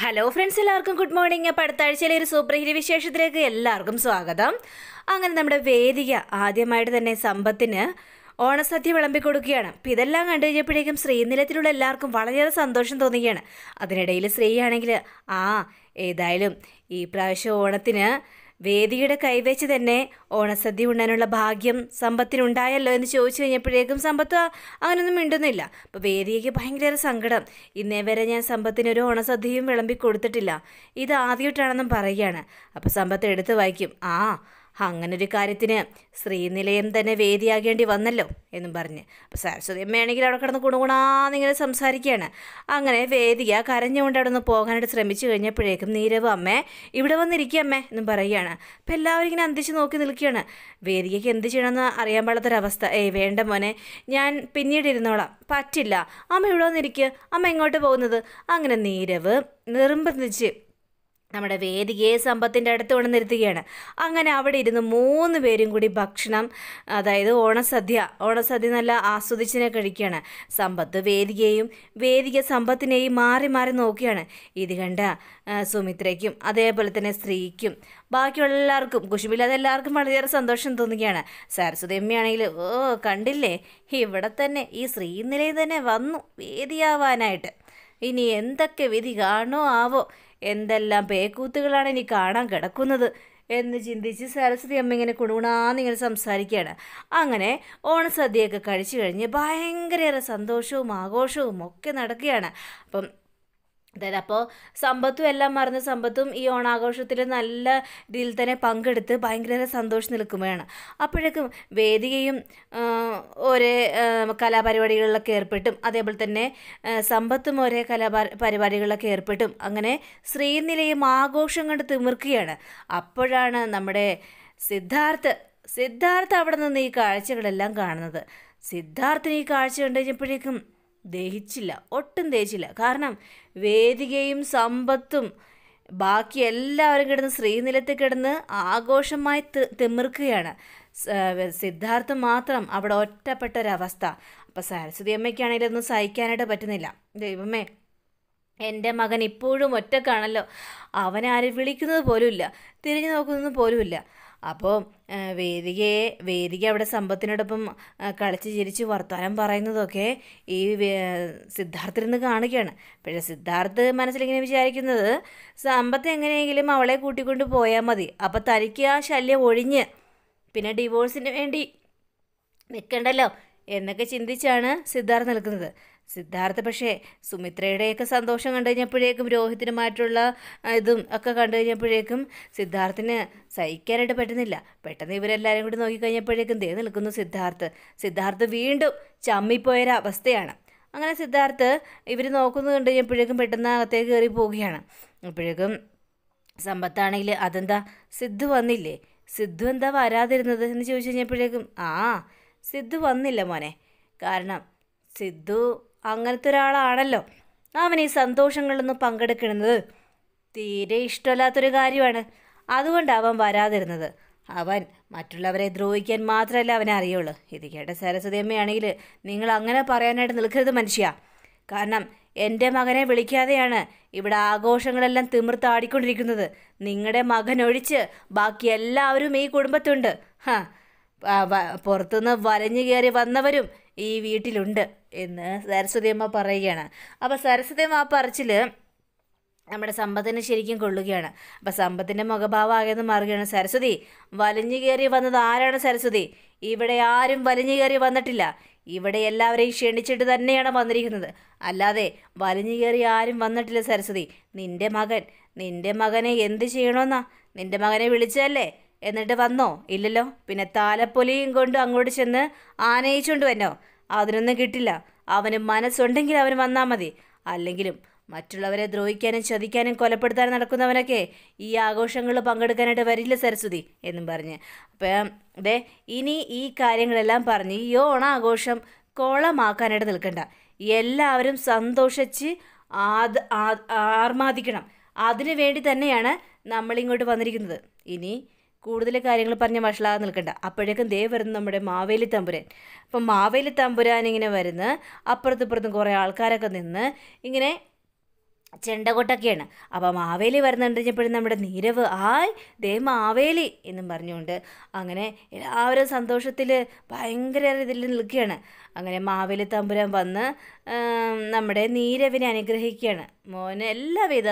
hello friends എല്ലാവർക്കും good morning അപ്പോൾ അടുത്ത ആഴ്ചയിലെ ഒരു സൂപ്പർ ഹീറോ വിശേഷത്തിലേക്ക് എല്ലാവർക്കും സ്വാഗതം അങ്ങനെ നമ്മുടെ വേദിക ആദ്യമായിട്ട് തന്നെ സമ്പത്തിന് ഓണസദ്യ വിളമ്പി കൊടുക്കുകയാണ് അപ്പം ഇതെല്ലാം കണ്ടു കഴിഞ്ഞപ്പോഴേക്കും ശ്രീനിലത്തിലുള്ള എല്ലാവർക്കും വളരെയേറെ സന്തോഷം തോന്നുകയാണ് അതിനിടയിൽ ശ്രീയാണെങ്കിൽ ആ ഏതായാലും ഈ പ്രാവശ്യം ഓണത്തിന് വേദിയുടെ കൈവച്ച് തന്നെ ഓണസദ്യ ഉണ്ണാനുള്ള ഭാഗ്യം സമ്പത്തിനുണ്ടായല്ലോ എന്ന് ചോദിച്ചു കഴിഞ്ഞപ്പോഴേക്കും സമ്പത്ത് അങ്ങനൊന്നും മിണ്ടുന്നില്ല അപ്പോൾ വേദിക്ക് ഭയങ്കര സങ്കടം ഇന്നേ വരെ ഞാൻ സമ്പത്തിനൊരു ഓണസദ്യയും വിളമ്പി കൊടുത്തിട്ടില്ല ഇത് ആദ്യമായിട്ടാണെന്നും പറയുകയാണ് അപ്പോൾ സമ്പത്ത് എടുത്ത് വായിക്കും ആ അങ്ങനൊരു കാര്യത്തിന് ശ്രീനിലയം തന്നെ വേദിയാകേണ്ടി വന്നല്ലോ എന്നും പറഞ്ഞ് അപ്പോൾ സരസ്വതി അമ്മയാണെങ്കിൽ അവിടെ കിടന്ന് കുണുകുണാന്നിങ്ങനെ സംസാരിക്കുകയാണ് അങ്ങനെ വേദിക കരഞ്ഞുകൊണ്ട് അവിടെ നിന്ന് പോകാനായിട്ട് ശ്രമിച്ചു കഴിഞ്ഞപ്പോഴേക്കും നീരവ് അമ്മേ ഇവിടെ വന്നിരിക്കുക അമ്മേ എന്നും പറയുകയാണ് അപ്പം എല്ലാവരും ഇങ്ങനെ അന്തിച്ച് നോക്കി നിൽക്കുകയാണ് വേദികയ്ക്ക് എന്ത് ചെയ്യണമെന്ന് അറിയാൻ പാടാത്തൊരവസ്ഥ ഏയ് വേണ്ട മോനെ ഞാൻ പിന്നീട് ഇരുന്നോളാം പറ്റില്ല അമ്മ ഇവിടെ വന്നിരിക്കുക അമ്മ എങ്ങോട്ട് പോകുന്നത് അങ്ങനെ നീരവ് നിർബന്ധിച്ച് നമ്മുടെ വേദികയെ സമ്പത്തിൻ്റെ അടുത്ത് കൊണ്ട് നിർത്തുകയാണ് അങ്ങനെ അവിടെ ഇരുന്ന് മൂന്ന് പേരും കൂടി ഭക്ഷണം അതായത് ഓണസദ്യ ഓണസദ്യ നല്ല ആസ്വദിച്ചിനെ കഴിക്കുകയാണ് സമ്പത്ത് വേദികയെയും വേദിക സമ്പത്തിനെയും മാറി മാറി നോക്കുകയാണ് ഇത് കണ്ട സുമിത്രയ്ക്കും അതേപോലെ തന്നെ സ്ത്രീക്കും ബാക്കിയുള്ള എല്ലാവർക്കും കുശുമില്ലാതെ എല്ലാവർക്കും വളരെയേറെ സന്തോഷം തോന്നുകയാണ് സരസ്വതി അമ്മയാണെങ്കിൽ ഓ കണ്ടില്ലേ ഇവിടെ തന്നെ ഈ ശ്രീനിലയിൽ തന്നെ വന്നു വേദിയാവാനായിട്ട് ഇനി എന്തൊക്കെ വിധി കാണോ ആവോ എന്തെല്ലാം പേക്കൂത്തുകളാണ് ഇനി കാണാൻ കിടക്കുന്നത് എന്ന് ചിന്തിച്ച് സരസ്വതി അമ്മ ഇങ്ങനെ കുണുകുണാന്ന് ഇങ്ങനെ സംസാരിക്കുകയാണ് അങ്ങനെ ഓണസദ്യയൊക്കെ കഴിച്ചു കഴിഞ്ഞ് ഭയങ്കരയേറെ സന്തോഷവും ആഘോഷവും ഒക്കെ നടക്കുകയാണ് അപ്പം അതായത് അപ്പോൾ സമ്പത്തും എല്ലാം മറന്ന് സമ്പത്തും ഈ ഓണാഘോഷത്തിൽ നല്ല രീതിയിൽ തന്നെ പങ്കെടുത്ത് ഭയങ്കര സന്തോഷം നിൽക്കുകയാണ് അപ്പോഴേക്കും വേദികയും ഒരേ കലാപരിപാടികളിലൊക്കെ ഏർപ്പെട്ടും അതേപോലെ തന്നെ സമ്പത്തും ഒരേ കലാപ പരിപാടികളിലൊക്കെ ഏർപ്പെട്ടും അങ്ങനെ സ്ത്രീനിലയും ആഘോഷം കണ്ട് തിമിർക്കുകയാണ് അപ്പോഴാണ് നമ്മുടെ സിദ്ധാർത്ഥ് സിദ്ധാർത്ഥ് അവിടെ നിന്ന് ഈ കാഴ്ചകളെല്ലാം കാണുന്നത് സിദ്ധാർത്ഥിന് ഈ കാഴ്ച കണ്ടു കഴിഞ്ഞപ്പോഴേക്കും ദഹിച്ചില്ല ഒട്ടും ദഹിച്ചില്ല കാരണം വേദികയും സമ്പത്തും ബാക്കി എല്ലാവരും കിടന്ന് ശ്രീനിലത്തിൽ കിടന്ന് ആഘോഷമായി തിമിർക്കുകയാണ് സിദ്ധാർത്ഥ മാത്രം അവിടെ ഒറ്റപ്പെട്ട ഒരവസ്ഥ അപ്പം സരസ്വതി അമ്മയ്ക്കാണെങ്കിലും ഒന്നും സഹിക്കാനായിട്ട് പറ്റുന്നില്ല ദൈവമേ എൻ്റെ മകൻ ഇപ്പോഴും ഒറ്റക്കാണല്ലോ അവനെ വിളിക്കുന്നത് പോലുമില്ല തിരിഞ്ഞു നോക്കുന്നത് പോലുമില്ല അപ്പോൾ വേദികയെ വേദിക അവിടെ സമ്പത്തിനോടൊപ്പം കളിച്ച് ചിരിച്ച് വർത്തമാനം പറയുന്നതൊക്കെ ഈ നിന്ന് കാണുകയാണ് പക്ഷേ സിദ്ധാർത്ഥ് മനസ്സിലിങ്ങനെ വിചാരിക്കുന്നത് സമ്പത്ത് എങ്ങനെയെങ്കിലും അവളെ കൂട്ടിക്കൊണ്ട് പോയാൽ മതി അപ്പോൾ തനിക്ക് ആ ശല്യം ഒഴിഞ്ഞ് പിന്നെ ഡിവോഴ്സിന് വേണ്ടി നിൽക്കണ്ടല്ലോ എന്നൊക്കെ ചിന്തിച്ചാണ് സിദ്ധാർത്ഥ് നിൽക്കുന്നത് സിദ്ധാർത്ഥ പക്ഷേ സുമിത്രയുടെയൊക്കെ സന്തോഷം കണ്ടു കഴിഞ്ഞപ്പോഴേക്കും രോഹിത്തിനുമായിട്ടുള്ള ഇതും ഒക്കെ കണ്ടു കഴിഞ്ഞപ്പോഴേക്കും സിദ്ധാർത്ഥിന് സഹിക്കാനായിട്ട് പറ്റുന്നില്ല പെട്ടെന്ന് ഇവരെല്ലാവരും കൂടി നോക്കിക്കഴിഞ്ഞപ്പോഴേക്കും ദേ നിൽക്കുന്നു സിദ്ധാർത്ഥ് സിദ്ധാർത്ഥ് വീണ്ടും ചമ്മിപ്പോയൊരവസ്ഥയാണ് അങ്ങനെ സിദ്ധാർത്ഥ് ഇവർ നോക്കുന്നത് കണ്ടു കഴിഞ്ഞപ്പോഴേക്കും പെട്ടെന്ന് അകത്തേക്ക് കയറി പോവുകയാണ് അപ്പോഴേക്കും സമ്പത്താണെങ്കിൽ അതെന്താ സിദ്ധു വന്നില്ലേ സിദ്ധു എന്താ വരാതിരുന്നത് എന്ന് ചോദിച്ചു കഴിഞ്ഞപ്പോഴേക്കും ആ സിദ്ധു വന്നില്ല മോനെ കാരണം സിദ്ധു അങ്ങനത്തെ ഒരാളാണല്ലോ അവൻ ഈ സന്തോഷങ്ങളിലൊന്നും പങ്കെടുക്കുന്നത് തീരെ ഇഷ്ടമല്ലാത്തൊരു കാര്യമാണ് അതുകൊണ്ട് അവൻ വരാതിരുന്നത് അവൻ മറ്റുള്ളവരെ ദ്രോഹിക്കാൻ മാത്രമല്ല അവനെ അറിയുള്ളൂ ഇത് കേട്ട സരസ്വതി അമ്മയാണെങ്കിൽ നിങ്ങൾ അങ്ങനെ പറയാനായിട്ട് നിൽക്കരുത് മനുഷ്യ കാരണം എൻ്റെ മകനെ വിളിക്കാതെയാണ് ഇവിടെ ആഘോഷങ്ങളെല്ലാം തിമിർത്താടിക്കൊണ്ടിരിക്കുന്നത് നിങ്ങളുടെ മകൻ ഒഴിച്ച് ബാക്കി എല്ലാവരും ഈ കുടുംബത്തുണ്ട് ഹ പുറത്തുനിന്ന് വലഞ്ഞു കയറി വന്നവരും ഈ വീട്ടിലുണ്ട് എന്ന് സരസ്വതിയമ്മ പറയുകയാണ് അപ്പോൾ സരസ്വതിയമ്മ ആ പറച്ചിൽ നമ്മുടെ സമ്പത്തിനെ ശരിക്കും കൊള്ളുകയാണ് അപ്പം സമ്പത്തിൻ്റെ ആകെന്ന് മാറുകയാണ് സരസ്വതി വലിഞ്ഞു കയറി വന്നത് ആരാണ് സരസ്വതി ഇവിടെ ആരും വലിഞ്ഞു കയറി വന്നിട്ടില്ല ഇവിടെ എല്ലാവരെയും ക്ഷണിച്ചിട്ട് തന്നെയാണ് വന്നിരിക്കുന്നത് അല്ലാതെ വലിഞ്ഞു കയറി ആരും വന്നിട്ടില്ല സരസ്വതി നിൻ്റെ മകൻ നിൻ്റെ മകനെ എന്ത് ചെയ്യണമെന്നാ നിൻ്റെ മകനെ വിളിച്ചല്ലേ എന്നിട്ട് വന്നോ ഇല്ലല്ലോ പിന്നെ താലപ്പൊലിയും കൊണ്ട് അങ്ങോട്ട് ചെന്ന് ആനയിച്ചുകൊണ്ട് വന്നോ അതിനൊന്നും കിട്ടില്ല അവന് മനസ്സുണ്ടെങ്കിൽ അവൻ വന്നാൽ മതി അല്ലെങ്കിലും മറ്റുള്ളവരെ ദ്രോഹിക്കാനും ചതിക്കാനും കൊലപ്പെടുത്താനും നടക്കുന്നവനൊക്കെ ഈ ആഘോഷങ്ങളിൽ പങ്കെടുക്കാനായിട്ട് വരില്ല സരസ്വതി എന്നും പറഞ്ഞ് അപ്പം അതെ ഇനി ഈ കാര്യങ്ങളെല്ലാം പറഞ്ഞ് ഈ ഓണാഘോഷം കോളമാക്കാനായിട്ട് നിൽക്കണ്ട എല്ലാവരും സന്തോഷിച്ച് ആദ് ആർമാദിക്കണം അതിനു വേണ്ടി തന്നെയാണ് നമ്മളിങ്ങോട്ട് വന്നിരിക്കുന്നത് ഇനി കൂടുതൽ കാര്യങ്ങൾ പറഞ്ഞ വഷളാകാൻ നിൽക്കണ്ട അപ്പോഴേക്കും ദേ വരുന്നു നമ്മുടെ മാവേലി തമ്പുരാൻ അപ്പം മാവേലി തമ്പുരാൻ ഇങ്ങനെ വരുന്ന് അപ്പുറത്തിപ്പുറത്തും കുറേ ആൾക്കാരൊക്കെ നിന്ന് ഇങ്ങനെ ചെണ്ടകൊട്ടൊക്കെയാണ് അപ്പോൾ മാവേലി വരുന്നുണ്ടെപ്പോഴും നമ്മുടെ നീരവ് ആയ് ദേ മാവേലി എന്നും പറഞ്ഞുകൊണ്ട് അങ്ങനെ എല്ലാവരും സന്തോഷത്തിൽ ഭയങ്കര ഇതിൽ നിൽക്കുകയാണ് അങ്ങനെ മാവേലി തമ്പുരാൻ വന്ന് നമ്മുടെ നീരവിനെ അനുഗ്രഹിക്കുകയാണ് മോന് എല്ലാവിധ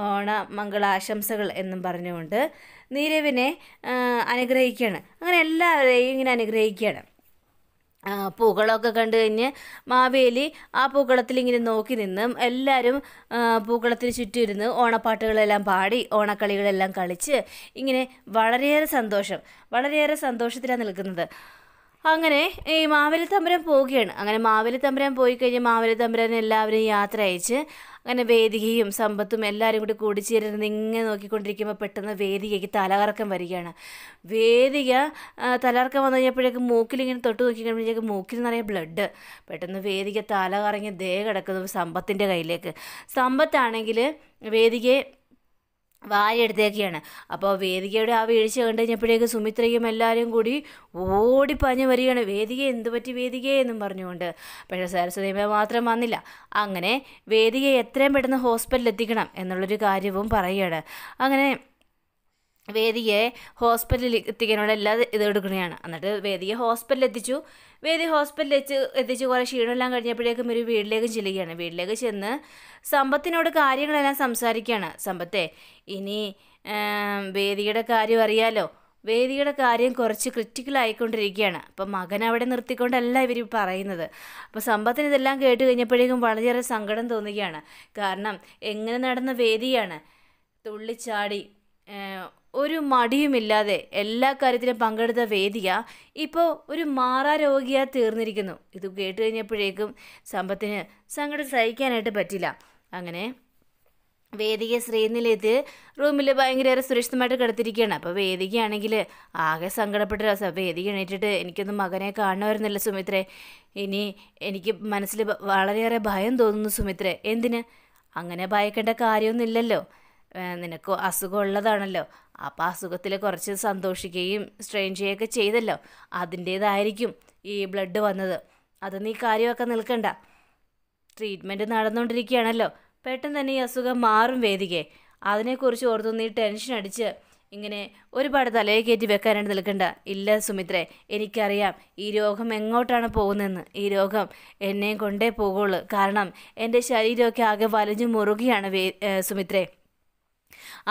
ഓണ മംഗളാശംസകൾ എന്നും പറഞ്ഞുകൊണ്ട് നീരവിനെ അനുഗ്രഹിക്കുകയാണ് അങ്ങനെ എല്ലാവരെയും ഇങ്ങനെ അനുഗ്രഹിക്കുകയാണ് പൂക്കളമൊക്കെ കണ്ടു കഴിഞ്ഞ് മാവേലി ആ പൂക്കളത്തിൽ ഇങ്ങനെ നോക്കി നിന്ന് എല്ലാവരും പൂക്കളത്തിന് ചുറ്റും ഇരുന്ന് ഓണപ്പാട്ടുകളെല്ലാം പാടി ഓണക്കളികളെല്ലാം കളിച്ച് ഇങ്ങനെ വളരെയേറെ സന്തോഷം വളരെയേറെ സന്തോഷത്തിലാണ് നിൽക്കുന്നത് അങ്ങനെ ഈ മാവേലി തമ്പുരാൻ പോവുകയാണ് അങ്ങനെ മാവേലി തമ്പുരാൻ പോയി കഴിഞ്ഞ് മാവേലി തമ്പുരാൻ എല്ലാവരും യാത്ര അയച്ച് അങ്ങനെ വേദികയും സമ്പത്തും എല്ലാവരും കൂടി കൂടിച്ചേരുന്നത് ഇങ്ങനെ നോക്കിക്കൊണ്ടിരിക്കുമ്പോൾ പെട്ടെന്ന് വേദികയ്ക്ക് തലകറക്കം വരികയാണ് വേദിക തലകറക്കം വന്നു കഴിഞ്ഞപ്പോഴേക്ക് മൂക്കിലിങ്ങനെ തൊട്ട് നോക്കി കഴിയുമ്പോഴേക്ക് മൂക്കിൽ നിറയെ ബ്ലഡ് പെട്ടെന്ന് വേദിക തലകറങ്ങി ദേഹ കിടക്കുന്നു സമ്പത്തിൻ്റെ കയ്യിലേക്ക് സമ്പത്താണെങ്കിൽ വേദികയെ വായെടുത്തേക്കാണ് അപ്പോൾ വേദികയുടെ ആ വീഴ്ച കണ്ടു കഴിഞ്ഞപ്പോഴേക്ക് സുമിത്രയും എല്ലാവരും കൂടി ഓടിപ്പാഞ്ഞ് വരികയാണ് വേദിക എന്തുപറ്റി പറ്റി വേദികയെ എന്നും പറഞ്ഞുകൊണ്ട് പക്ഷേ സരസ്വതിയമ്മ മാത്രം വന്നില്ല അങ്ങനെ വേദികയെ എത്രയും പെട്ടെന്ന് ഹോസ്പിറ്റലിൽ എത്തിക്കണം എന്നുള്ളൊരു കാര്യവും പറയുകയാണ് അങ്ങനെ വേദിയെ ഹോസ്പിറ്റലിൽ എത്തിക്കാനുള്ള എല്ലാ ഇത് എടുക്കുകയാണ് എന്നിട്ട് വേദിയെ ഹോസ്പിറ്റലിൽ എത്തിച്ചു വേദി ഹോസ്പിറ്റലിൽ എത്തിച്ച് എത്തിച്ചു കുറേ ക്ഷീണമെല്ലാം കഴിഞ്ഞപ്പോഴേക്കും ഒരു വീട്ടിലേക്ക് ചെല്ലുകയാണ് വീട്ടിലേക്ക് ചെന്ന് സമ്പത്തിനോട് കാര്യങ്ങളെല്ലാം സംസാരിക്കുകയാണ് സമ്പത്തെ ഇനി വേദിയുടെ കാര്യം അറിയാലോ വേദിയുടെ കാര്യം കുറച്ച് ക്രിറ്റിക്കൽ ആയിക്കൊണ്ടിരിക്കുകയാണ് അപ്പം മകൻ അവിടെ നിർത്തിക്കൊണ്ടല്ല ഇവർ പറയുന്നത് അപ്പോൾ സമ്പത്തിന് ഇതെല്ലാം കേട്ട് കഴിഞ്ഞപ്പോഴേക്കും വളരെയേറെ സങ്കടം തോന്നുകയാണ് കാരണം എങ്ങനെ നടന്ന വേദിയാണ് തുള്ളിച്ചാടി ഒരു മടിയുമില്ലാതെ എല്ലാ കാര്യത്തിലും പങ്കെടുത്ത വേദിക ഇപ്പോൾ ഒരു മാറാ രോഗിയായി തീർന്നിരിക്കുന്നു ഇത് കേട്ട് കഴിഞ്ഞപ്പോഴേക്കും സമ്പത്തിന് സങ്കടം സഹിക്കാനായിട്ട് പറ്റില്ല അങ്ങനെ വേദിക ശ്രീനിലെത്തി റൂമിൽ ഭയങ്കരയേറെ സുരക്ഷിതമായിട്ട് കിടത്തിരിക്കുകയാണ് അപ്പോൾ വേദികയാണെങ്കിൽ ആകെ സങ്കടപ്പെട്ട രസം വേദിക എണീറ്റിട്ട് എനിക്കൊന്നും മകനെ കാണണമായിരുന്നില്ല സുമിത്രേ ഇനി എനിക്ക് മനസ്സിൽ വളരെയേറെ ഭയം തോന്നുന്നു സുമിത്രേ എന്തിന് അങ്ങനെ ഭയക്കേണ്ട കാര്യമൊന്നുമില്ലല്ലോ നിനക്ക് അസുഖമുള്ളതാണല്ലോ അപ്പോൾ അസുഖത്തിൽ കുറച്ച് സന്തോഷിക്കുകയും സ്ട്രെയിൻ ചെയ്യുകയൊക്കെ ചെയ്തല്ലോ അതിൻ്റേതായിരിക്കും ഈ ബ്ലഡ് വന്നത് അത് നീ കാര്യമൊക്കെ നിൽക്കണ്ട ട്രീറ്റ്മെൻറ്റ് നടന്നുകൊണ്ടിരിക്കുകയാണല്ലോ പെട്ടെന്ന് തന്നെ ഈ അസുഖം മാറും വേദികെ അതിനെക്കുറിച്ച് ഓർത്തു നീ ടെൻഷൻ അടിച്ച് ഇങ്ങനെ ഒരുപാട് തലയെ കയറ്റി വെക്കാനായിട്ട് നിൽക്കണ്ട ഇല്ല സുമിത്രേ എനിക്കറിയാം ഈ രോഗം എങ്ങോട്ടാണ് പോകുന്നതെന്ന് ഈ രോഗം എന്നെയും കൊണ്ടേ പോകുള്ളൂ കാരണം എൻ്റെ ശരീരമൊക്കെ ആകെ വലഞ്ഞു മുറുകയാണ് വേ സുമിത്രേ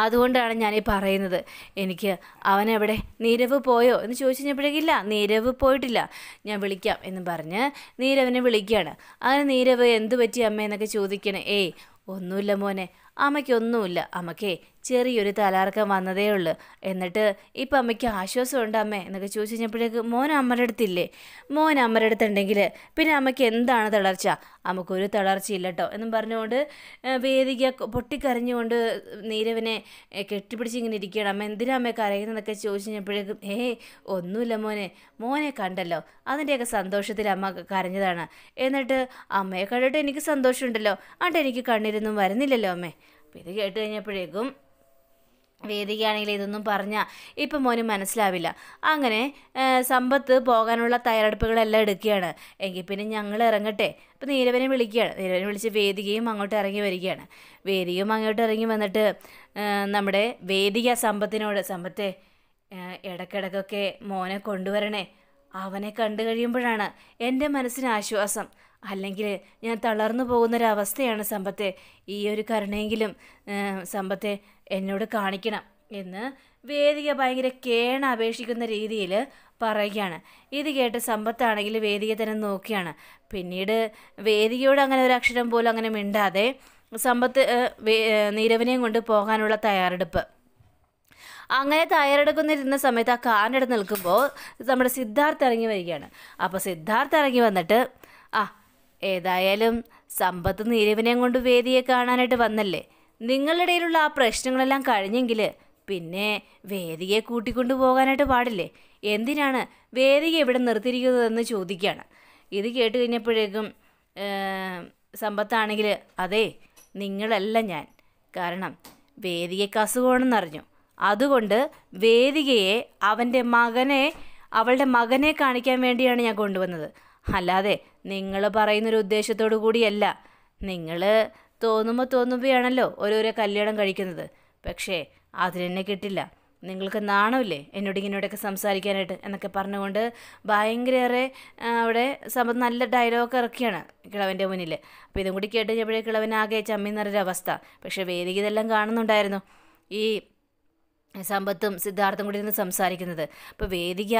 അതുകൊണ്ടാണ് ഞാൻ പറയുന്നത് എനിക്ക് അവനെവിടെ നീരവ് പോയോ എന്ന് ചോദിച്ചു കഴിഞ്ഞപ്പോഴേക്കില്ല നീരവ് പോയിട്ടില്ല ഞാൻ വിളിക്കാം എന്ന് പറഞ്ഞ് നീരവനെ വിളിക്കുകയാണ് അങ്ങനെ നീരവ് എന്തു പറ്റി അമ്മ എന്നൊക്കെ ചോദിക്കണേ ഏയ് ഒന്നുമില്ല മോനെ അമ്മയ്ക്കൊന്നുമില്ല അമ്മക്കേ ചെറിയൊരു തലാർക്കം വന്നതേ ഉള്ളൂ എന്നിട്ട് ഇപ്പം അമ്മയ്ക്ക് ആശ്വാസമുണ്ട് അമ്മേ എന്നൊക്കെ ചോദിച്ചു കഴിഞ്ഞപ്പോഴേക്ക് മോൻ അമ്മയുടെ അടുത്തില്ലേ മോൻ അമ്മയുടെ അടുത്തുണ്ടെങ്കിൽ പിന്നെ അമ്മയ്ക്ക് എന്താണ് തളർച്ച അമ്മക്കൊരു തളർച്ചയില്ല കേട്ടോ എന്നും പറഞ്ഞുകൊണ്ട് വേദിക പൊട്ടിക്കരഞ്ഞുകൊണ്ട് നീരവനെ കെട്ടിപ്പിടിച്ച് ഇങ്ങനെ ഇരിക്കുകയാണ് അമ്മ എന്തിനാ അമ്മയെ കരയുന്നതൊക്കെ ചോദിച്ചു കഴിഞ്ഞപ്പോഴേക്കും ഏ ഒന്നുമില്ല മോനെ മോനെ കണ്ടല്ലോ അതിൻ്റെയൊക്കെ സന്തോഷത്തിൽ അമ്മ കരഞ്ഞതാണ് എന്നിട്ട് അമ്മയെ കണ്ടിട്ട് എനിക്ക് സന്തോഷമുണ്ടല്ലോ അതുകൊണ്ട് എനിക്ക് കണ്ണീരൊന്നും വരുന്നില്ലല്ലോ അമ്മേ ഇത് കേട്ട് കഴിഞ്ഞപ്പോഴേക്കും വേദികയാണെങ്കിൽ ഇതൊന്നും പറഞ്ഞാൽ ഇപ്പം മോന് മനസ്സിലാവില്ല അങ്ങനെ സമ്പത്ത് പോകാനുള്ള തയ്യാറെടുപ്പുകളെല്ലാം എടുക്കുകയാണ് എങ്കിൽ പിന്നെ ഞങ്ങൾ ഇറങ്ങട്ടെ ഇപ്പം നീരവനെ വിളിക്കുകയാണ് നീരവനെ വിളിച്ച് വേദികയും അങ്ങോട്ട് ഇറങ്ങി വരികയാണ് വേദികയും അങ്ങോട്ട് ഇറങ്ങി വന്നിട്ട് നമ്മുടെ വേദിക സമ്പത്തിനോട് സമ്പത്തെ ഇടക്കിടക്കൊക്കെ മോനെ കൊണ്ടുവരണേ അവനെ കണ്ടു കഴിയുമ്പോഴാണ് എൻ്റെ മനസ്സിന് ആശ്വാസം അല്ലെങ്കിൽ ഞാൻ തളർന്നു പോകുന്നൊരവസ്ഥയാണ് സമ്പത്തെ ഈ ഒരു കരുണയെങ്കിലും സമ്പത്തെ എന്നോട് കാണിക്കണം എന്ന് വേദിക ഭയങ്കര കേണ അപേക്ഷിക്കുന്ന രീതിയിൽ പറയുകയാണ് ഇത് കേട്ട് സമ്പത്താണെങ്കിൽ വേദിക തന്നെ നോക്കിയാണ് പിന്നീട് വേദികയോട് അങ്ങനെ ഒരു അക്ഷരം പോലും അങ്ങനെ മിണ്ടാതെ സമ്പത്ത് നീരവിനെയും കൊണ്ട് പോകാനുള്ള തയ്യാറെടുപ്പ് അങ്ങനെ തയ്യാറെടുക്കുന്നിരുന്ന സമയത്ത് ആ കാറിൻ്റെ അടുത്ത് നിൽക്കുമ്പോൾ നമ്മുടെ സിദ്ധാർത്ഥ് ഇറങ്ങി വരികയാണ് അപ്പോൾ സിദ്ധാർത്ഥ് ഇറങ്ങി വന്നിട്ട് ആ ഏതായാലും സമ്പത്ത് നീരവിനെ കൊണ്ട് വേദിയെ കാണാനായിട്ട് വന്നല്ലേ നിങ്ങളുടെ ഇടയിലുള്ള ആ പ്രശ്നങ്ങളെല്ലാം കഴിഞ്ഞെങ്കിൽ പിന്നെ വേദിയെ കൂട്ടിക്കൊണ്ട് പോകാനായിട്ട് പാടില്ലേ എന്തിനാണ് വേദിക എവിടെ നിർത്തിയിരിക്കുന്നതെന്ന് ചോദിക്കുകയാണ് ഇത് കേട്ട് കഴിഞ്ഞപ്പോഴേക്കും സമ്പത്താണെങ്കിൽ അതെ നിങ്ങളല്ല ഞാൻ കാരണം വേദികയ്ക്ക് അസുഖമാണെന്നറിഞ്ഞു അതുകൊണ്ട് വേദികയെ അവൻ്റെ മകനെ അവളുടെ മകനെ കാണിക്കാൻ വേണ്ടിയാണ് ഞാൻ കൊണ്ടുവന്നത് അല്ലാതെ നിങ്ങൾ പറയുന്നൊരു ഉദ്ദേശത്തോടു കൂടിയല്ല നിങ്ങൾ തോന്നുമ്പോൾ തോന്നുമ്പോഴാണല്ലോ ഓരോരോ കല്യാണം കഴിക്കുന്നത് പക്ഷേ അതിനെന്നെ കിട്ടില്ല നിങ്ങൾക്ക് നാണമില്ലേ എന്നോട് ഇങ്ങനോടൊക്കെ സംസാരിക്കാനായിട്ട് എന്നൊക്കെ പറഞ്ഞുകൊണ്ട് ഭയങ്കരയേറെ അവിടെ സമ്പ നല്ല ഡയലോഗൊക്കെ ഇറക്കിയാണ് കിളവൻ്റെ മുന്നിൽ അപ്പോൾ ഇതും കൂടി കേട്ട് കഴിഞ്ഞപ്പോഴേ കിളവൻ ആകെ ചമ്മിന്നൊരവസ്ഥ പക്ഷേ വേദിക ഇതെല്ലാം കാണുന്നുണ്ടായിരുന്നു ഈ സമ്പത്തും സിദ്ധാർത്ഥം കൂടി നിന്ന് സംസാരിക്കുന്നത് അപ്പോൾ വേദിക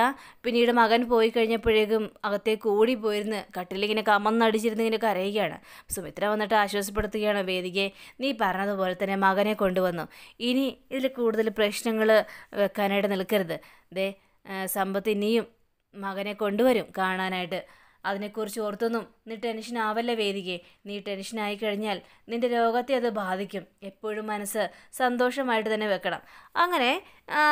പിന്നീട് മകൻ പോയി കഴിഞ്ഞപ്പോഴേക്കും അകത്തേക്ക് ഓടിപ്പോയിരുന്ന് കട്ടിലിങ്ങനെ കമന്നടിച്ചിരുന്ന് ഇങ്ങനെ കരയുകയാണ് സുമിത്ര വന്നിട്ട് ആശ്വാസപ്പെടുത്തുകയാണ് വേദികയെ നീ പറഞ്ഞതുപോലെ തന്നെ മകനെ കൊണ്ടുവന്നു ഇനി ഇതിൽ കൂടുതൽ പ്രശ്നങ്ങൾ വെക്കാനായിട്ട് നിൽക്കരുത് ദേ സമ്പത്ത് ഇനിയും മകനെ കൊണ്ടുവരും കാണാനായിട്ട് അതിനെക്കുറിച്ച് ഓർത്തൊന്നും നീ ടെൻഷൻ ആവല്ല വേദിക നീ ടെൻഷനായി കഴിഞ്ഞാൽ നിന്റെ രോഗത്തെ അത് ബാധിക്കും എപ്പോഴും മനസ്സ് സന്തോഷമായിട്ട് തന്നെ വെക്കണം അങ്ങനെ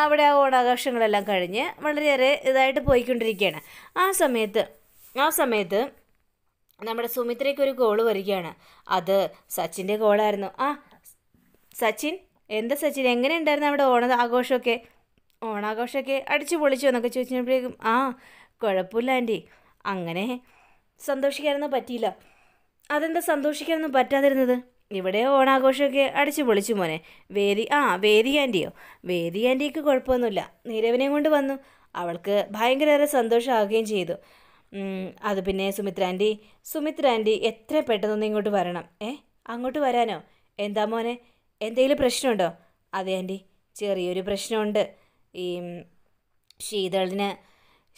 അവിടെ ആ ഓണാഘോഷങ്ങളെല്ലാം കഴിഞ്ഞ് വളരെയേറെ ഇതായിട്ട് പോയിക്കൊണ്ടിരിക്കുകയാണ് ആ സമയത്ത് ആ സമയത്ത് നമ്മുടെ സുമിത്രയ്ക്ക് ഒരു ഗോൾ വരികയാണ് അത് സച്ചിൻ്റെ കോളായിരുന്നു ആ സച്ചിൻ എന്താ സച്ചിൻ എങ്ങനെ ഉണ്ടായിരുന്നു അവിടെ ഓണ ആഘോഷമൊക്കെ ഓണാഘോഷമൊക്കെ അടിച്ചു പൊളിച്ചു എന്നൊക്കെ ചോദിച്ചപ്പോഴേക്കും ആ കുഴപ്പമില്ല ആൻറ്റി അങ്ങനെ സന്തോഷിക്കാനൊന്നും പറ്റിയില്ല അതെന്താ സന്തോഷിക്കാനൊന്നും പറ്റാതിരുന്നത് ഇവിടെ ഓണാഘോഷമൊക്കെ അടിച്ചു പൊളിച്ചു മോനെ വേദി ആ വേദി ആൻറ്റിയോ വേദി ആൻറ്റിക്ക് കുഴപ്പമൊന്നുമില്ല നീരവിനെയും കൊണ്ട് വന്നു അവൾക്ക് ഭയങ്കരേറെ സന്തോഷമാവുകയും ചെയ്തു അത് പിന്നെ സുമിത്രാൻറ്റി സുമിത്രാൻറ്റി എത്ര പെട്ടെന്നൊന്നും ഇങ്ങോട്ട് വരണം ഏ അങ്ങോട്ട് വരാനോ എന്താ മോനെ എന്തെങ്കിലും പ്രശ്നമുണ്ടോ അതെ ആൻറ്റി ചെറിയൊരു പ്രശ്നമുണ്ട് ഈ ശീതളിന്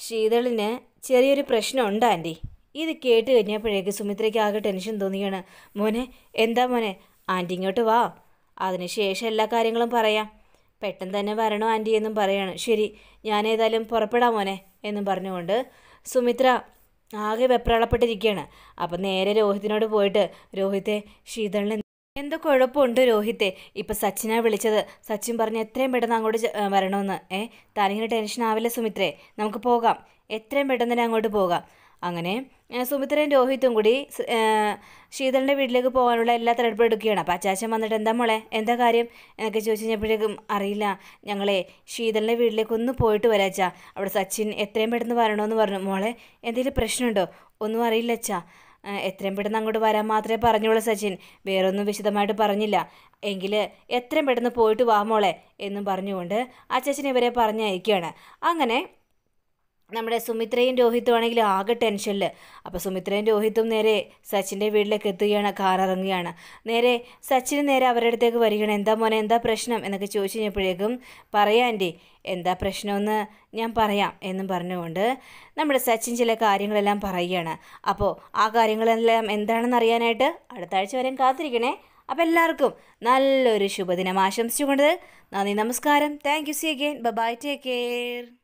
ശീതളിന് ചെറിയൊരു പ്രശ്നമുണ്ട് ആൻറ്റി ഇത് കേട്ട് കഴിഞ്ഞപ്പോഴേക്ക് സുമിത്രയ്ക്ക് ആകെ ടെൻഷൻ തോന്നിയാണ് മോനെ എന്താ മോനെ ആൻറ്റി ഇങ്ങോട്ട് വാ അതിനുശേഷം എല്ലാ കാര്യങ്ങളും പറയാം പെട്ടെന്ന് തന്നെ വരണോ ആൻറ്റി എന്നും പറയാണ് ശരി ഞാൻ ഏതായാലും പുറപ്പെടാം മോനെ എന്നും പറഞ്ഞുകൊണ്ട് സുമിത്ര ആകെ വെപ്രാളപ്പെട്ടിരിക്കുകയാണ് അപ്പം നേരെ രോഹിത്തിനോട് പോയിട്ട് രോഹിത്തെ ശീതളിന് എന്തോ കുഴപ്പമുണ്ട് രോഹിത്തെ ഇപ്പം സച്ചിനാണ് വിളിച്ചത് സച്ചിൻ പറഞ്ഞ് എത്രയും പെട്ടെന്ന് അങ്ങോട്ട് വരണമെന്ന് ഏഹ് താനിങ്ങനെ ടെൻഷൻ ആവില്ല സുമിത്രേ നമുക്ക് പോകാം എത്രയും പെട്ടെന്ന് തന്നെ അങ്ങോട്ട് പോകാം അങ്ങനെ സുമിത്രയും രോഹിത്തും കൂടി ശീതളിൻ്റെ വീട്ടിലേക്ക് പോകാനുള്ള എല്ലാ തിരഞ്ഞെടുപ്പും എടുക്കുകയാണ് അപ്പോൾ അച്ചാച്ചൻ വന്നിട്ട് എന്താ മോളെ എന്താ കാര്യം എന്നൊക്കെ ചോദിച്ചു കഴിഞ്ഞപ്പോഴേക്കും അറിയില്ല ഞങ്ങളെ ശീതളിൻ്റെ വീട്ടിലേക്ക് ഒന്ന് പോയിട്ട് വരാച്ച അവിടെ സച്ചിൻ എത്രയും പെട്ടെന്ന് വരണമെന്ന് പറഞ്ഞു മോളെ എന്തെങ്കിലും പ്രശ്നമുണ്ടോ ഒന്നും അറിയില്ല അച്ഛാ എത്രയും പെട്ടെന്ന് അങ്ങോട്ട് വരാൻ മാത്രമേ പറഞ്ഞുള്ളൂ സച്ചിൻ വേറൊന്നും വിശദമായിട്ട് പറഞ്ഞില്ല എങ്കിൽ എത്രയും പെട്ടെന്ന് പോയിട്ട് വാ മോളെ എന്നും പറഞ്ഞുകൊണ്ട് അച്ചാച്ചൻ ഇവരെ പറഞ്ഞയക്കുകയാണ് അങ്ങനെ നമ്മുടെ സുമിത്രയും രോഹിത്തും ആണെങ്കിൽ ആകെ ടെൻഷനിൽ അപ്പോൾ സുമിത്രയും രോഹിത്തും നേരെ സച്ചിൻ്റെ വീട്ടിലേക്ക് എത്തുകയാണ് കാർ ഇറങ്ങുകയാണ് നേരെ സച്ചിന് നേരെ അവരുടെ അടുത്തേക്ക് വരികയാണ് എന്താ മോനെ എന്താ പ്രശ്നം എന്നൊക്കെ ചോദിച്ചു കഴിഞ്ഞപ്പോഴേക്കും പറയാം എന്താ പ്രശ്നമെന്ന് ഞാൻ പറയാം എന്നും പറഞ്ഞുകൊണ്ട് നമ്മുടെ സച്ചിൻ ചില കാര്യങ്ങളെല്ലാം പറയുകയാണ് അപ്പോൾ ആ കാര്യങ്ങളെല്ലാം എന്താണെന്ന് അറിയാനായിട്ട് അടുത്ത ആഴ്ച വരെ കാത്തിരിക്കണേ അപ്പോൾ എല്ലാവർക്കും നല്ലൊരു ശുഭദിനം ആശംസിച്ചുകൊണ്ട് നന്ദി നമസ്കാരം thank you see again bye take care